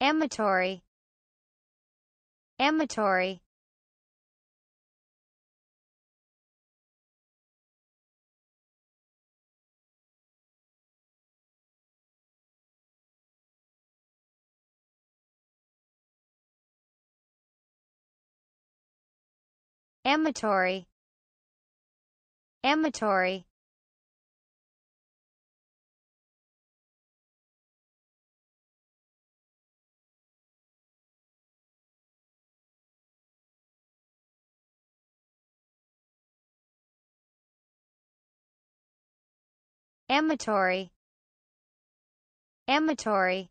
amatory amatory amatory amatory amatory amatory